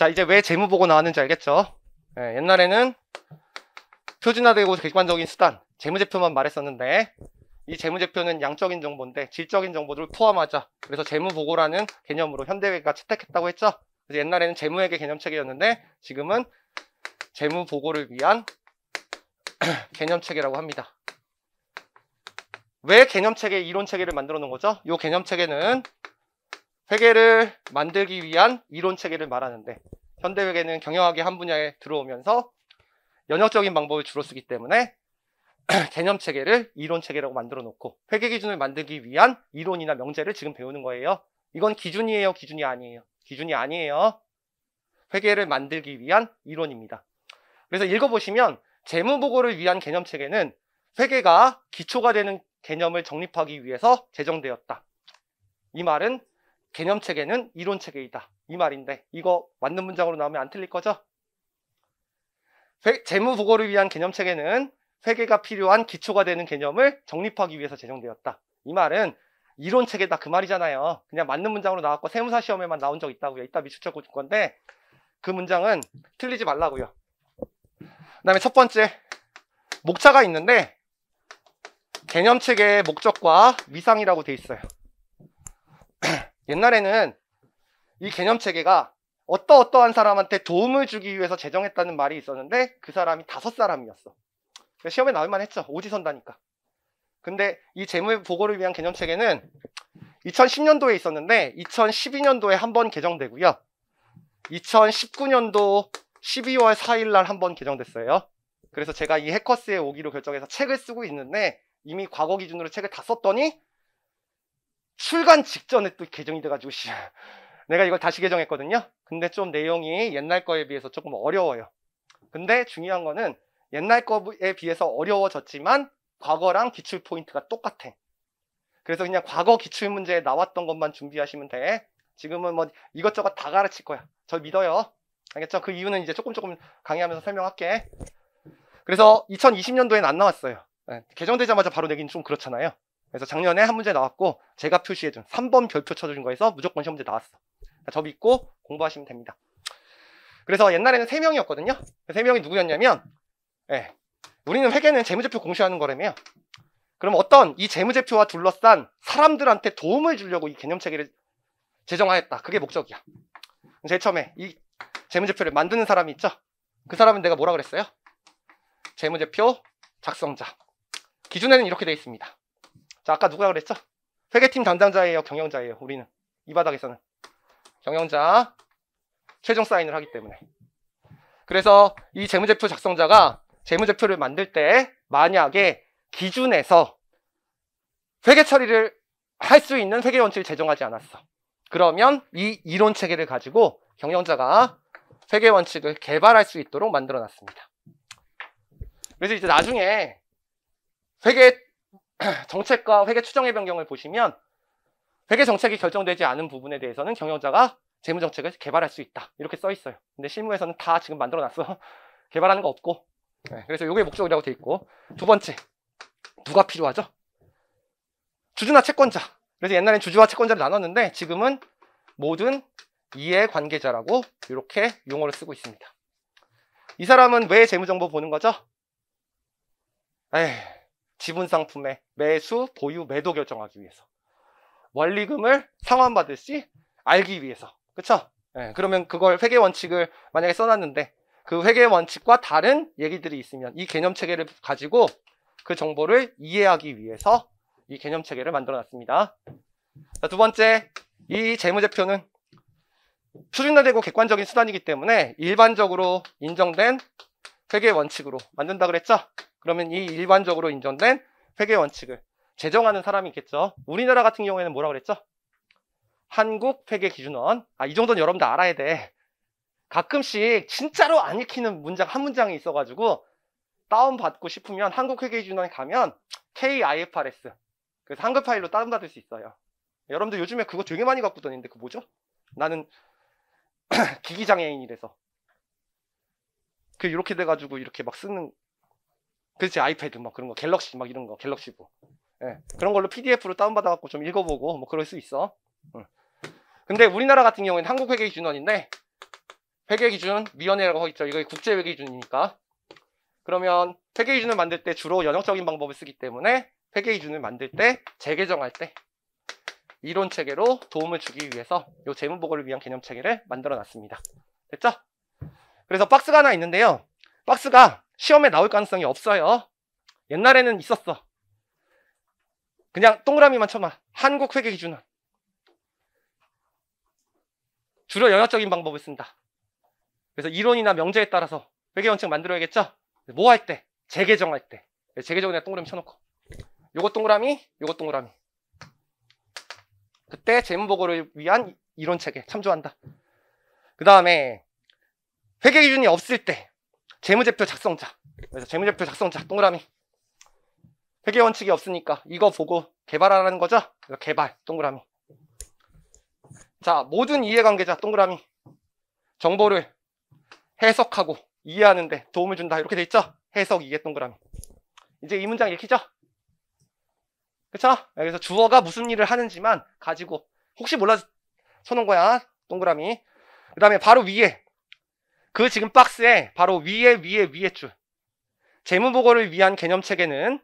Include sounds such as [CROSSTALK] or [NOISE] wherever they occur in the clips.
자 이제 왜 재무보고 나왔는지 알겠죠? 예, 옛날에는 표준화되고 객관적인 수단 재무제표만 말했었는데 이 재무제표는 양적인 정보인데 질적인 정보들을 포함하자 그래서 재무보고라는 개념으로 현대회가 채택했다고 했죠 그래서 옛날에는 재무회계 개념체계였는데 지금은 재무보고를 위한 [CLEARS THROAT] 개념체계라고 합니다 왜 개념체계 이론체계를 만들어 놓은 거죠? 이 개념체계는 회계를 만들기 위한 이론 체계를 말하는데 현대 회계는 경영학의 한 분야에 들어오면서 연역적인 방법을 주로 쓰기 때문에 [CLEARS THROAT] 개념 체계를 이론 체계라고 만들어 놓고 회계 기준을 만들기 위한 이론이나 명제를 지금 배우는 거예요. 이건 기준이에요, 기준이 아니에요. 기준이 아니에요. 회계를 만들기 위한 이론입니다. 그래서 읽어보시면 재무보고를 위한 개념 체계는 회계가 기초가 되는 개념을 정립하기 위해서 제정되었다. 이 말은 개념 체계는 이론 체계이다. 이 말인데 이거 맞는 문장으로 나오면 안 틀릴 거죠? 재무 보고를 위한 개념 체계는 회계가 필요한 기초가 되는 개념을 정립하기 위해서 제정되었다. 이 말은 이론 체계다 그 말이잖아요. 그냥 맞는 문장으로 나왔고 세무사 시험에만 나온 적 있다고요. 이따 미추고줄 건데 그 문장은 틀리지 말라고요. 그다음에 첫 번째 목차가 있는데 개념 체계의 목적과 위상이라고 돼 있어요. 옛날에는 이 개념 체계가 어떠어떠한 사람한테 도움을 주기 위해서 제정했다는 말이 있었는데 그 사람이 다섯 사람이었어. 시험에 나올만 했죠. 오지선다니까. 근데 이 재무 보고를 위한 개념 체계는 2010년도에 있었는데 2012년도에 한 번 개정되고요. 2019년도 12월 4일 날 한 번 개정됐어요. 그래서 제가 이 해커스에 오기로 결정해서 책을 쓰고 있는데 이미 과거 기준으로 책을 다 썼더니 출간 직전에 또 개정이 돼가지고 씨, 내가 이걸 다시 개정했거든요. 근데 좀 내용이 옛날 거에 비해서 조금 어려워요. 근데 중요한 거는 옛날 거에 비해서 어려워졌지만 과거랑 기출 포인트가 똑같아. 그래서 그냥 과거 기출 문제에 나왔던 것만 준비하시면 돼. 지금은 뭐 이것저것 다 가르칠 거야. 저 믿어요. 알겠죠? 그 이유는 이제 조금 조금 강의하면서 설명할게. 그래서 2 0 2 0년도에는안 나왔어요. 네, 개정되자마자 바로 내긴 좀 그렇잖아요. 그래서 작년에 한 문제 나왔고 제가 표시해준 3번 별표 쳐준 거에서 무조건 시험제 문 나왔어 그러니까 저 믿고 공부하시면 됩니다 그래서 옛날에는 3명이었거든요 3명이 그 누구였냐면 예, 우리는 회계는 재무제표 공시하는 거라며요 그럼 어떤 이 재무제표와 둘러싼 사람들한테 도움을 주려고 이 개념체계를 제정하였다 그게 목적이야 제일 처음에 이 재무제표를 만드는 사람이 있죠 그 사람은 내가 뭐라 그랬어요? 재무제표 작성자 기준에는 이렇게 되어 있습니다 자, 아까 누가 그랬죠? 회계팀 담당자예요, 경영자예요, 우리는. 이 바닥에서는. 경영자, 최종 사인을 하기 때문에. 그래서 이 재무제표 작성자가 재무제표를 만들 때 만약에 기준에서 회계 처리를 할 수 있는 회계 원칙을 제정하지 않았어. 그러면 이 이론 체계를 가지고 경영자가 회계 원칙을 개발할 수 있도록 만들어 놨습니다. 그래서 이제 나중에 회계 [CLEARS THROAT] 정책과 회계 추정의 변경을 보시면 회계 정책이 결정되지 않은 부분에 대해서는 경영자가 재무 정책을 개발할 수 있다 이렇게 써 있어요. 근데 실무에서는 다 지금 만들어놨어. [LAUGHS] 개발하는 거 없고. 네, 그래서 이게 목적이라고 돼 있고 두 번째 누가 필요하죠? 주주나 채권자. 그래서 옛날엔 주주와 채권자를 나눴는데 지금은 모든 이해관계자라고 이렇게 용어를 쓰고 있습니다. 이 사람은 왜 재무정보 보는 거죠? 에이. 지분 상품의 매수, 보유, 매도 결정하기 위해서 원리금을 상환받을 시 알기 위해서 그쵸? 네, 그러면 그걸 회계 원칙을 만약에 써놨는데 그 회계 원칙과 다른 얘기들이 있으면 이 개념 체계를 가지고 그 정보를 이해하기 위해서 이 개념 체계를 만들어놨습니다. 자, 두 번째, 이 재무제표는 표준화되고 객관적인 수단이기 때문에 일반적으로 인정된 회계 원칙으로 만든다 그랬죠? 그러면 이 일반적으로 인정된 회계 원칙을 제정하는 사람이 있겠죠. 우리나라 같은 경우에는 뭐라 그랬죠? 한국 회계 기준원. 아, 이 정도는 여러분들 알아야 돼. 가끔씩 진짜로 안읽히는 문장 한 문장이 있어가지고 다운받고 싶으면 한국 회계 기준원에 가면 KIFRS. 그래서 한글 파일로 다운받을 수 있어요. 여러분들 요즘에 그거 되게 많이 갖고 다니는데 그 뭐죠? 나는 [CLEARS THROAT] 기기장애인이래서 그 이렇게 돼가지고 이렇게 막 쓰는 그렇지 아이패드 막 뭐 그런 거 갤럭시 막 이런 거 갤럭시 부 예, 그런 걸로 PDF로 다운받아 갖고 좀 읽어보고 뭐 그럴 수 있어 응. 근데 우리나라 같은 경우에는 한국 회계 기준원인데 회계 기준 위원회라고 있죠 이거 국제 회계 기준이니까 그러면 회계 기준을 만들 때 주로 연역적인 방법을 쓰기 때문에 회계 기준을 만들 때 재개정할 때 이론 체계로 도움을 주기 위해서 이 재무 보고를 위한 개념 체계를 만들어 놨습니다 됐죠? 그래서 박스가 하나 있는데요 박스가 시험에 나올 가능성이 없어요. 옛날에는 있었어. 그냥 동그라미만 쳐봐. 한국 회계 기준은. 주로 영역적인 방법을 쓴다. 그래서 이론이나 명제에 따라서 회계 원칙 만들어야겠죠? 뭐 할 때? 재개정할 때. 재개정에 은 동그라미 쳐놓고. 요거 동그라미, 요거 동그라미. 그때 재무보고를 위한 이론 체계 참조한다. 그 다음에 회계 기준이 없을 때 재무제표 작성자 그래서 재무제표 작성자 동그라미 회계 원칙이 없으니까 이거 보고 개발하라는 거죠? 개발 동그라미 자 모든 이해관계자 동그라미 정보를 해석하고 이해하는데 도움을 준다 이렇게 돼 있죠? 해석 이해 동그라미 이제 이 문장 읽히죠? 그쵸? 여기서 주어가 무슨 일을 하는지만 가지고 혹시 몰라서 쳐놓은 거야 동그라미 그 다음에 바로 위에 그 지금 박스에 바로 위에 위에 위에 줄 재무보고를 위한 개념체계는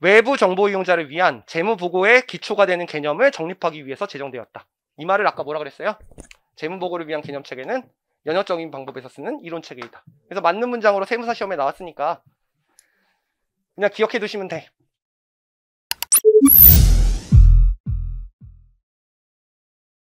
외부 정보 이용자를 위한 재무보고의 기초가 되는 개념을 정립하기 위해서 제정되었다. 이 말을 아까 뭐라 그랬어요? 재무보고를 위한 개념체계는 연역적인 방법에서 쓰는 이론체계이다. 그래서 맞는 문장으로 세무사 시험에 나왔으니까 그냥 기억해 두시면 돼.